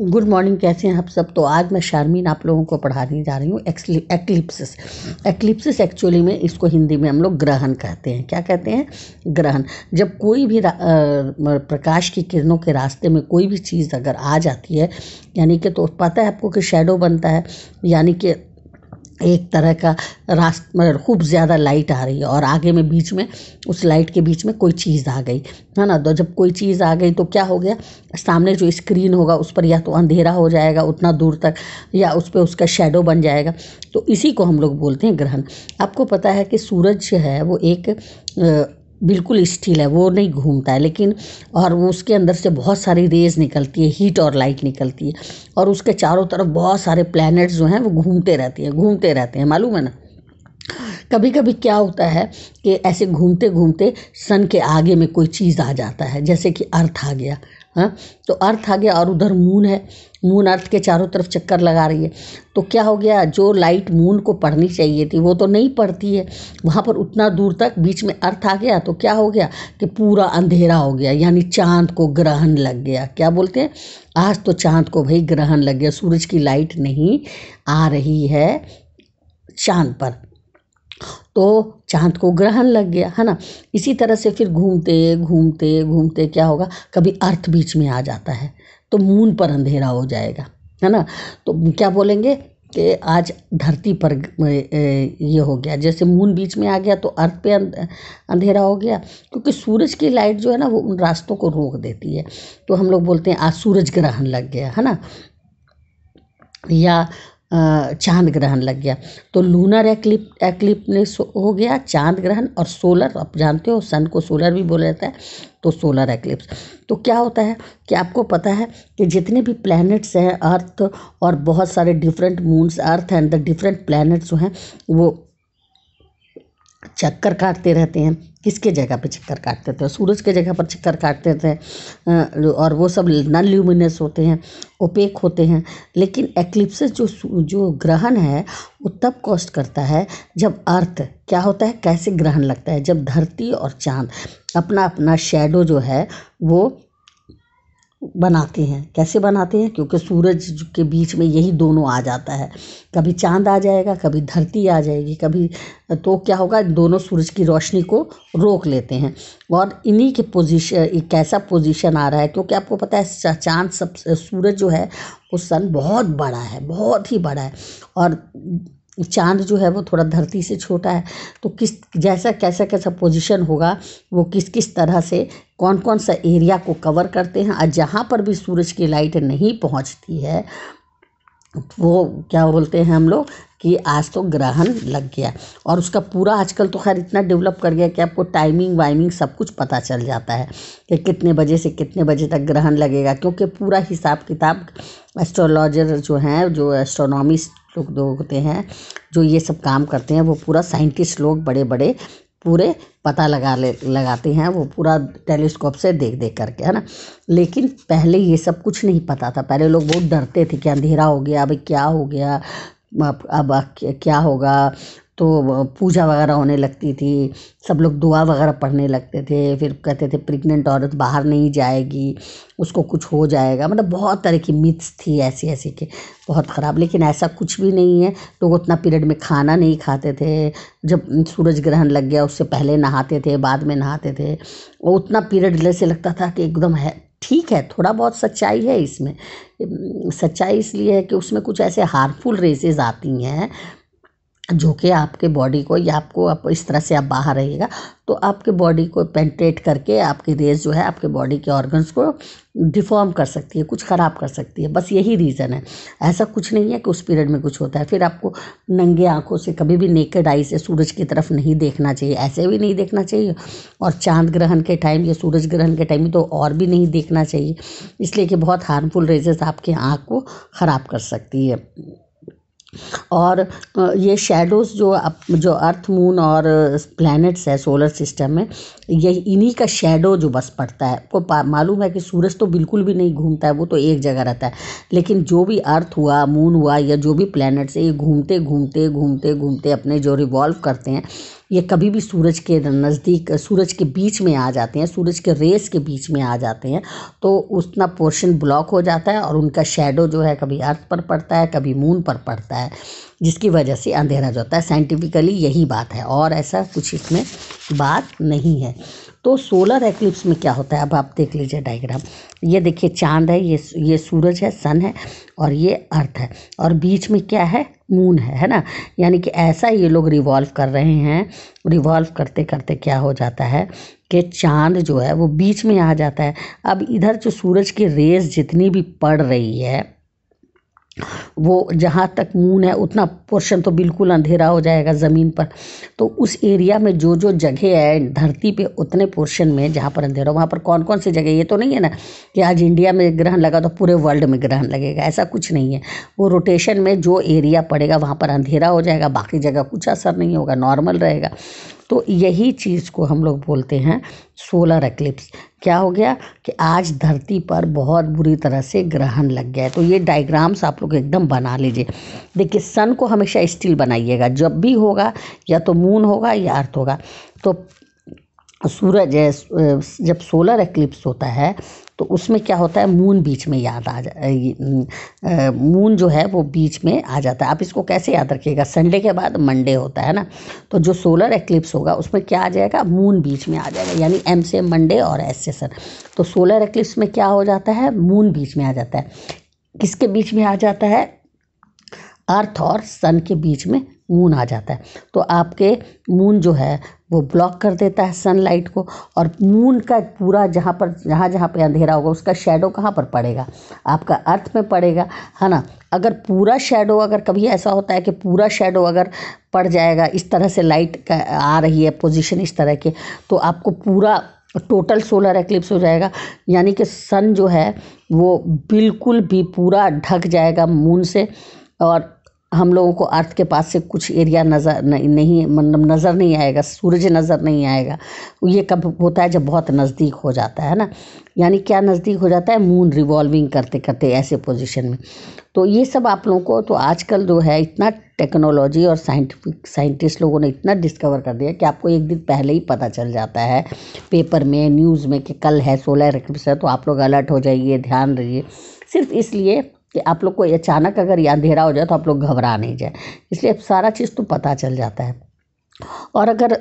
Good morning कैसे हैं आप सब तो आज मैं शारमीन आप लोगों को पढ़ाने जा रही हूँ एक्लिप्सिस एक्लिप्सिस एक्चुअली में इसको हिंदी में हम लोग ग्रहण कहते हैं क्या कहते हैं ग्रहण जब कोई भी आ, प्रकाश की किरणों के रास्ते में कोई भी चीज़ अगर आ जाती है यानी कि तो पता है आपको कि शेडो बनता है यानी कि एक तरह का रास खूब ज़्यादा लाइट आ रही है और आगे में बीच में उस लाइट के बीच में कोई चीज़ आ गई है ना तो जब कोई चीज़ आ गई तो क्या हो गया सामने जो स्क्रीन होगा उस पर या तो अंधेरा हो जाएगा उतना दूर तक या उस पर उसका शेडो बन जाएगा तो इसी को हम लोग बोलते हैं ग्रहण आपको पता है कि सूरज जो है वो एक बिल्कुल स्टील है वो नहीं घूमता है लेकिन और वो उसके अंदर से बहुत सारी रेज़ निकलती है हीट और लाइट निकलती है और उसके चारों तरफ बहुत सारे प्लैनेट्स जो हैं वो घूमते रहते हैं घूमते रहते हैं मालूम है ना कभी कभी क्या होता है कि ऐसे घूमते घूमते सन के आगे में कोई चीज़ आ जाता है जैसे कि अर्थ आ गया हाँ तो अर्थ आ गया और उधर मून है मून अर्थ के चारों तरफ चक्कर लगा रही है तो क्या हो गया जो लाइट मून को पढ़नी चाहिए थी वो तो नहीं पढ़ती है वहाँ पर उतना दूर तक बीच में अर्थ आ गया तो क्या हो गया कि पूरा अंधेरा हो गया यानी चांद को ग्रहण लग गया क्या बोलते हैं आज तो चांद को भाई ग्रहण लग गया सूरज की लाइट नहीं आ रही है चांद पर तो चाँद को ग्रहण लग गया है ना इसी तरह से फिर घूमते घूमते घूमते क्या होगा कभी अर्थ बीच में आ जाता है तो मून पर अंधेरा हो जाएगा है ना तो क्या बोलेंगे कि आज धरती पर ये हो गया जैसे मून बीच में आ गया तो अर्थ पे अंधेरा हो गया क्योंकि सूरज की लाइट जो है ना वो उन रास्तों को रोक देती है तो हम लोग बोलते हैं आज सूरज ग्रहण लग गया है ना या चांद ग्रहण लग गया तो लूनर एक्लिप एक्लिप्स हो गया चांद ग्रहण और सोलर आप जानते हो सन को सोलर भी बोला जाता है तो सोलर एक्लिप्स तो क्या होता है कि आपको पता है कि जितने भी प्लैनेट्स हैं अर्थ और बहुत सारे different moons earth and the different planets जो हैं वो चक्कर काटते रहते हैं किसके जगह पर चक्कर काटते थे सूरज के जगह पर चक्कर काटते थे और वो सब नॉन ल्यूमिनस होते हैं ओपेक होते हैं लेकिन एक्लिप्स जो जो ग्रहण है वो तब कॉस्ट करता है जब अर्थ क्या होता है कैसे ग्रहण लगता है जब धरती और चाँद अपना अपना शेडो जो है वो बनाते हैं कैसे बनाते हैं क्योंकि सूरज के बीच में यही दोनों आ जाता है कभी चांद आ जाएगा कभी धरती आ जाएगी कभी तो क्या होगा दोनों सूरज की रोशनी को रोक लेते हैं और इन्हीं के पोजीशन एक कैसा पोजीशन आ रहा है क्योंकि आपको पता है चाँद सब सूरज जो है वो सन बहुत बड़ा है बहुत ही बड़ा है और चांद जो है वो थोड़ा धरती से छोटा है तो किस जैसा कैसा कैसा पोजीशन होगा वो किस किस तरह से कौन कौन सा एरिया को कवर करते हैं और जहाँ पर भी सूरज की लाइट नहीं पहुँचती है वो क्या बोलते हैं हम लोग कि आज तो ग्रहण लग गया और उसका पूरा आजकल तो खैर इतना डेवलप कर गया कि आपको टाइमिंग वाइमिंग सब कुछ पता चल जाता है कि कितने बजे से कितने बजे तक ग्रहण लगेगा क्योंकि पूरा हिसाब किताब एस्ट्रोलॉजर जो हैं जो एस्ट्रोनॉमिस्ट लोग होते हैं जो ये सब काम करते हैं वो पूरा साइंटिस्ट लोग बड़े बड़े पूरे पता लगा ले लगाते हैं वो पूरा टेलीस्कोप से देख देख करके है ना लेकिन पहले ये सब कुछ नहीं पता था पहले लोग बहुत डरते थे कि अंधेरा हो गया अभी क्या हो गया अब अब क्या होगा तो पूजा वगैरह होने लगती थी सब लोग दुआ वगैरह पढ़ने लगते थे फिर कहते थे प्रेग्नेंट औरत बाहर नहीं जाएगी उसको कुछ हो जाएगा मतलब बहुत तरह की मिथ्स थी ऐसी ऐसी के बहुत ख़राब लेकिन ऐसा कुछ भी नहीं है लोग उतना पीरियड में खाना नहीं खाते थे जब सूरज ग्रहण लग गया उससे पहले नहाते थे बाद में नहाते थे वो उतना पीरियड जैसे लगता था कि एकदम है ठीक है थोड़ा बहुत सच्चाई है इसमें सच्चाई इसलिए है कि उसमें कुछ ऐसे हार्मफुल रेसेस आती हैं जो कि आपके बॉडी को या आपको आप इस तरह से आप बाहर रहिएगा तो आपके बॉडी को पेंट्रेट करके आपकी रेस जो है आपके बॉडी के ऑर्गन्स को डिफॉर्म कर सकती है कुछ ख़राब कर सकती है बस यही रीज़न है ऐसा कुछ नहीं है कि उस पीरियड में कुछ होता है फिर आपको नंगे आंखों से कभी भी नेकेड आई से सूरज की तरफ नहीं देखना चाहिए ऐसे भी नहीं देखना चाहिए और चांद ग्रहण के टाइम या सूरज ग्रहण के टाइम तो और भी नहीं देखना चाहिए इसलिए कि बहुत हार्मफुल रेजेस आपके आँख को ख़राब कर सकती है और ये शेडोज जो अप जो अर्थ मून और प्लैनेट्स है सोलर सिस्टम में ये इन्हीं का शेडो जो बस पड़ता है आपको मालूम है कि सूरज तो बिल्कुल भी नहीं घूमता है वो तो एक जगह रहता है लेकिन जो भी अर्थ हुआ मून हुआ या जो भी प्लैनेट्स है ये घूमते घूमते घूमते घूमते अपने जो रिवॉल्व करते हैं ये कभी भी सूरज के नज़दीक सूरज के बीच में आ जाते हैं सूरज के रेस के बीच में आ जाते हैं तो उतना पोर्शन ब्लॉक हो जाता है और उनका शेडो जो है कभी अर्थ पर पड़ता है कभी मून पर पड़ता है जिसकी वजह से अंधेरा जो होता है साइंटिफिकली यही बात है और ऐसा कुछ इसमें बात नहीं है तो सोलर एक्लिप्स में क्या होता है अब आप देख लीजिए डायग्राम ये देखिए चांद है ये ये सूरज है सन है और ये अर्थ है और बीच में क्या है मून है है ना यानी कि ऐसा ये लोग रिवॉल्व कर रहे हैं रिवॉल्व करते करते क्या हो जाता है कि चांद जो है वो बीच में आ जाता है अब इधर जो सूरज की रेज जितनी भी पड़ रही है वो जहाँ तक मून है उतना पोर्शन तो बिल्कुल अंधेरा हो जाएगा ज़मीन पर तो उस एरिया में जो जो जगह है धरती पे उतने पोर्शन में जहाँ पर अंधेरा वहाँ पर कौन कौन सी जगह ये तो नहीं है ना कि आज इंडिया में ग्रहण लगा तो पूरे वर्ल्ड में ग्रहण लगेगा ऐसा कुछ नहीं है वो रोटेशन में जो एरिया पड़ेगा वहाँ पर अंधेरा हो जाएगा बाकी जगह कुछ असर नहीं होगा नॉर्मल रहेगा तो यही चीज़ को हम लोग बोलते हैं सोलर एक्लिप्स क्या हो गया कि आज धरती पर बहुत बुरी तरह से ग्रहण लग गया है तो ये डायग्राम्स आप लोग एकदम बना लीजिए देखिए सन को हमेशा स्टिल बनाइएगा जब भी होगा या तो मून होगा या अर्थ होगा तो सूरज जब सोलर एक्लिप्स होता है तो उसमें क्या होता है मून बीच में याद आ जा मून जो है वो बीच में आ जाता है आप इसको कैसे याद रखिएगा संडे के बाद मंडे होता है ना तो जो सोलर एक्लिप्स होगा उसमें क्या आ जाएगा मून बीच में आ जाएगा यानी एम से मंडे और एस से सन तो सोलर एक्लिप्स में क्या हो जाता है मून बीच में आ जाता है किसके बीच में आ जाता है अर्थ और सन के बीच में मून आ जाता है तो आपके मून जो है वो ब्लॉक कर देता है सनलाइट को और मून का पूरा जहाँ पर जहाँ जहाँ पे अंधेरा होगा उसका शेडो कहाँ पर पड़ेगा आपका अर्थ में पड़ेगा है ना अगर पूरा शेडो अगर कभी ऐसा होता है कि पूरा शेडो अगर पड़ जाएगा इस तरह से लाइट आ रही है पोजीशन इस तरह की तो आपको पूरा टोटल सोलर एक्लिप्स हो जाएगा यानी कि सन जो है वो बिल्कुल भी पूरा ढक जाएगा मून से और हम लोगों को अर्थ के पास से कुछ एरिया नज़र नहीं मतलब नज़र नहीं आएगा सूरज नज़र नहीं आएगा ये कब होता है जब बहुत नज़दीक हो जाता है ना यानी क्या नज़दीक हो जाता है मून रिवॉल्विंग करते करते ऐसे पोजीशन में तो ये सब आप लोगों को तो आजकल जो है इतना टेक्नोलॉजी और साइंटिफिक साइंटिस्ट लोगों ने इतना डिस्कवर कर दिया कि आपको एक दिन पहले ही पता चल जाता है पेपर में न्यूज़ में कि कल है सोलह है तो आप लोग अलर्ट हो जाइए ध्यान रहिए सिर्फ इसलिए कि आप लोग को अचानक अगर या अंधेरा हो जाए तो आप लोग घबरा नहीं जाए इसलिए अब सारा चीज़ तो पता चल जाता है और अगर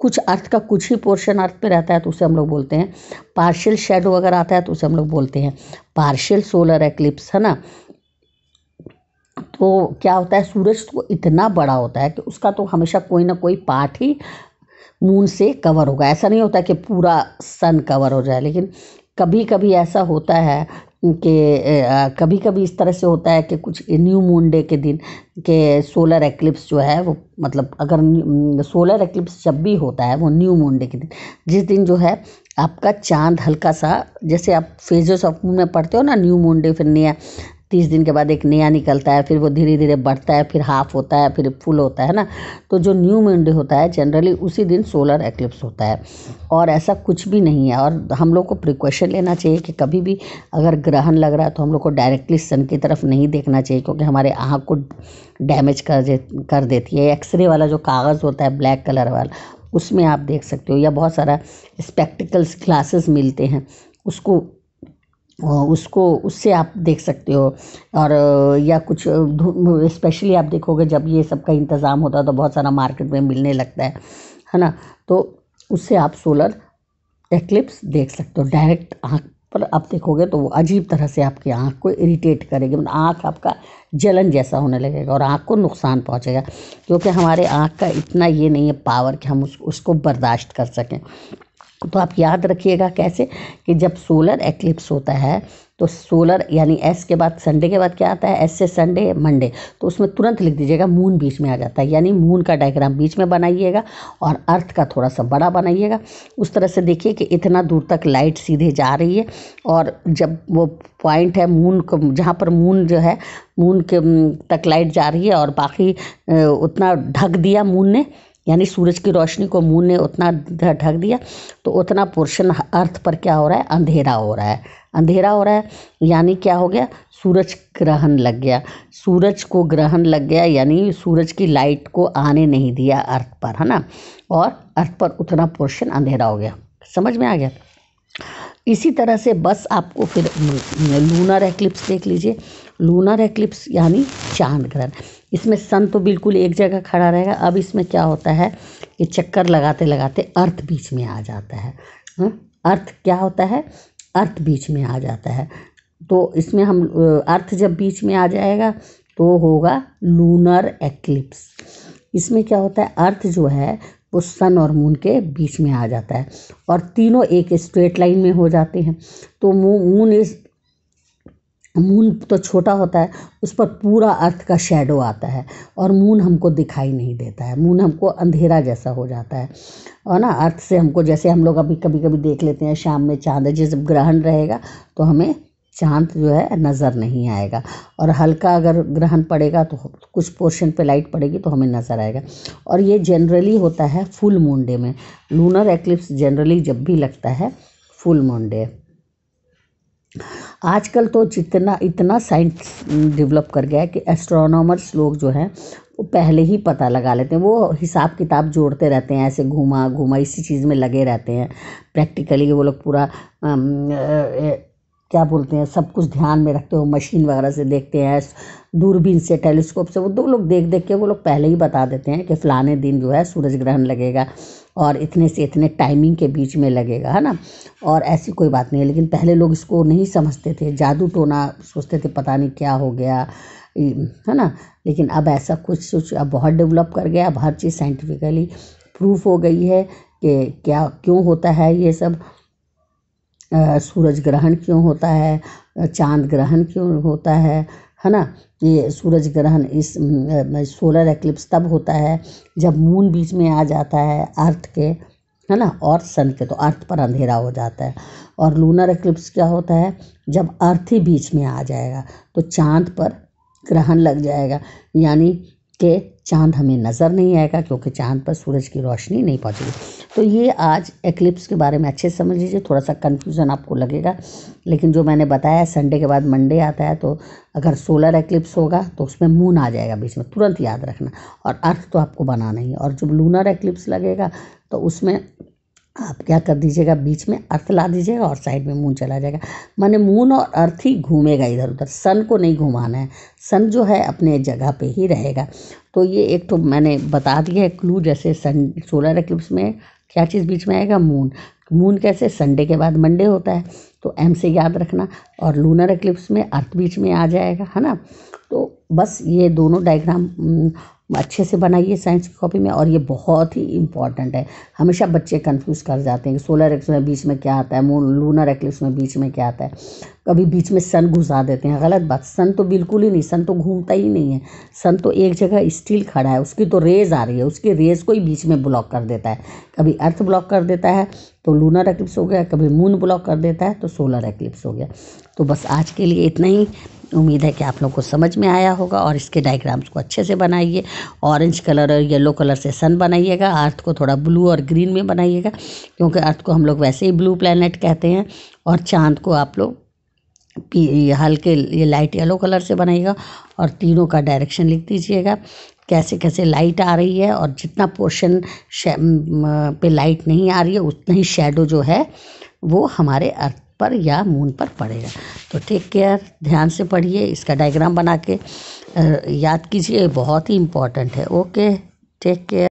कुछ अर्थ का कुछ ही पोर्शन अर्थ में रहता है तो उसे हम लोग बोलते हैं पार्शियल शेडो अगर आता है तो उसे हम लोग बोलते हैं पार्शियल सोलर एक्लिप्स है ना तो क्या होता है सूरज तो इतना बड़ा होता है कि उसका तो हमेशा कोई ना कोई पार्ट ही मून से कवर होगा ऐसा नहीं होता कि पूरा सन कवर हो जाए लेकिन कभी कभी ऐसा होता है के कभी कभी इस तरह से होता है कि कुछ न्यू मून डे के दिन के सोलर एक्लिप्स जो है वो मतलब अगर सोलर एक्लिप्स जब भी होता है वो न्यू मून डे के दिन जिस दिन जो है आपका चांद हल्का सा जैसे आप फेजेस ऑफ मून में पढ़ते हो ना न्यू मून डे फिर नया तीस दिन के बाद एक नया निकलता है फिर वो धीरे धीरे बढ़ता है फिर हाफ होता है फिर फुल होता है ना तो जो न्यू मून डे होता है जनरली उसी दिन सोलर एक्लिप्स होता है और ऐसा कुछ भी नहीं है और हम लोग को प्रिकॉशन लेना चाहिए कि कभी भी अगर ग्रहण लग रहा है तो हम लोग को डायरेक्टली सन की तरफ नहीं देखना चाहिए क्योंकि हमारे आँख को डैमेज कर कर देती है एक्सरे वाला जो कागज़ होता है ब्लैक कलर वाला उसमें आप देख सकते हो या बहुत सारा स्पेक्टिकल्स ग्लासेस मिलते हैं उसको उसको उससे आप देख सकते हो और या कुछ स्पेशली आप देखोगे जब ये सब का इंतज़ाम होता है तो बहुत सारा मार्केट में मिलने लगता है है ना तो उससे आप सोलर एक्लिप्स देख सकते हो डायरेक्ट आँख पर आप देखोगे तो वो अजीब तरह से आपकी आँख को इरिटेट करेगी मतलब आँख आपका जलन जैसा होने लगेगा और आँख को नुकसान पहुँचेगा क्योंकि हमारे आँख का इतना ये नहीं है पावर कि हम उस, उसको बर्दाश्त कर सकें तो आप याद रखिएगा कैसे कि जब सोलर एक्लिप्स होता है तो सोलर यानी एस के बाद संडे के बाद क्या आता है एस से संडे मंडे तो उसमें तुरंत लिख दीजिएगा मून बीच में आ जाता है यानी मून का डायग्राम बीच में बनाइएगा और अर्थ का थोड़ा सा बड़ा बनाइएगा उस तरह से देखिए कि इतना दूर तक लाइट सीधे जा रही है और जब वो पॉइंट है मून को जहाँ पर मून जो है मून के तक लाइट जा रही है और बाकी उतना ढक दिया मून ने यानी सूरज की रोशनी को मून ने उतना ढक दिया तो उतना पोर्शन अर्थ पर क्या हो रहा है अंधेरा हो रहा है अंधेरा हो रहा है यानी क्या हो गया सूरज ग्रहण लग गया सूरज को ग्रहण लग गया यानी सूरज की लाइट को आने नहीं दिया अर्थ पर है ना और अर्थ पर उतना पोर्शन अंधेरा हो गया समझ में आ गया इसी तरह से बस आपको फिर लूनर एक्लिप्स देख लीजिए लूनर एक्लिप्स यानी चांद ग्रहण इसमें सन तो बिल्कुल एक जगह खड़ा रहेगा अब इसमें क्या होता है कि चक्कर लगाते लगाते अर्थ बीच में आ जाता है हा? हम्म, अर्थ क्या होता है अर्थ बीच में आ जाता है तो इसमें हम अर्थ जब बीच में आ जाएगा तो होगा लूनर एक्लिप्स इसमें क्या होता है अर्थ जो है वो सन और मून के बीच में आ जाता है और तीनों एक स्ट्रेट लाइन में हो जाते हैं तो मून इस मून तो छोटा होता है उस पर पूरा अर्थ का शेडो आता है और मून हमको दिखाई नहीं देता है मून हमको अंधेरा जैसा हो जाता है और ना अर्थ से हमको जैसे हम लोग अभी कभी कभी देख लेते हैं शाम में चांद जैसे ग्रहण रहेगा तो हमें चांद जो है नज़र नहीं आएगा और हल्का अगर ग्रहण पड़ेगा तो कुछ पोर्शन पे लाइट पड़ेगी तो हमें नज़र आएगा और ये जनरली होता है फुल मून डे में लूनर एक्लिप्स जनरली जब भी लगता है फुल मून डे आजकल तो जितना इतना साइंस डेवलप कर गया है कि एस्ट्रोनॉमर्स लोग जो हैं वो पहले ही पता लगा लेते हैं वो हिसाब किताब जोड़ते रहते हैं ऐसे घूमा घूमा इसी चीज़ में लगे रहते हैं प्रैक्टिकली वो लोग पूरा क्या बोलते हैं सब कुछ ध्यान में रखते हो मशीन वगैरह से देखते हैं दूरबीन से टेलीस्कोप से वो दो लोग देख देख के वो लोग पहले ही बता देते हैं कि फलाने दिन जो है सूरज ग्रहण लगेगा और इतने से इतने टाइमिंग के बीच में लगेगा है ना और ऐसी कोई बात नहीं है लेकिन पहले लोग इसको नहीं समझते थे जादू टोना सोचते थे पता नहीं क्या हो गया है ना लेकिन अब ऐसा कुछ कुछ अब बहुत डेवलप कर गया अब हर चीज़ साइंटिफिकली प्रूफ हो गई है कि क्या क्यों होता है ये सब सूरज ग्रहण क्यों होता है चाँद ग्रहण क्यों होता है है ना ये सूरज ग्रहण इस सोलर एक्लिप्स तब होता है जब मून बीच में आ जाता है अर्थ के है ना और सन के तो अर्थ पर अंधेरा हो जाता है और लूनर एक्लिप्स क्या होता है जब अर्थ ही बीच में आ जाएगा तो चाँद पर ग्रहण लग जाएगा यानी के चांद हमें नज़र नहीं आएगा क्योंकि चांद पर सूरज की रोशनी नहीं पहुंचेगी तो ये आज एक्लिप्स के बारे में अच्छे से समझ लीजिए थोड़ा सा कन्फ्यूज़न आपको लगेगा लेकिन जो मैंने बताया संडे के बाद मंडे आता है तो अगर सोलर एक्लिप्स होगा तो उसमें मून आ जाएगा बीच में तुरंत याद रखना और अर्थ तो आपको बनाना ही और जब लूनर एक्लिप्स लगेगा तो उसमें आप क्या कर दीजिएगा बीच में अर्थ ला दीजिएगा और साइड में मून चला जाएगा माने मून और अर्थ ही घूमेगा इधर उधर सन को नहीं घुमाना है सन जो है अपने जगह पे ही रहेगा तो ये एक तो मैंने बता दिया है क्लू जैसे सन सोलर एक्लिप्स में क्या चीज़ बीच में आएगा मून मून कैसे संडे के बाद मंडे होता है तो एम से याद रखना और लूनर एक्लिप्स में अर्थ बीच में आ जाएगा है ना तो बस ये दोनों डायग्राम अच्छे से बनाइए साइंस की कॉपी में और ये बहुत ही इंपॉर्टेंट है हमेशा बच्चे कंफ्यूज कर जाते हैं कि सोलर एक्स में बीच में क्या आता है मून लूनर एक्लिप्स में बीच में क्या आता है कभी बीच में सन घुसा देते हैं गलत बात सन तो बिल्कुल ही नहीं सन तो घूमता ही नहीं है सन तो एक जगह स्टिल खड़ा है उसकी तो रेज़ आ रही है उसकी रेज़ को ही बीच में ब्लॉक कर देता है कभी अर्थ ब्लॉक कर देता है तो लूनर एक्लिप्स हो गया कभी मून ब्लॉक कर देता है तो सोलर एक्लिप्स हो गया तो बस आज के लिए इतना ही उम्मीद है कि आप लोग को समझ में आया होगा और इसके डायग्राम्स को अच्छे से बनाइए ऑरेंज कलर और येलो कलर से सन बनाइएगा अर्थ को थोड़ा ब्लू और ग्रीन में बनाइएगा क्योंकि अर्थ को हम लोग वैसे ही ब्लू प्लानट कहते हैं और चांद को आप लोग हल्के ये लाइट येलो कलर से बनाइएगा और तीनों का डायरेक्शन लिख दीजिएगा कैसे कैसे लाइट आ रही है और जितना पोर्शन पे लाइट नहीं आ रही है उतना ही शेडो जो है वो हमारे अर्थ पर या मून पर पड़ेगा तो टेक केयर ध्यान से पढ़िए इसका डायग्राम बना के याद कीजिए बहुत ही इम्पॉर्टेंट है ओके टेक केयर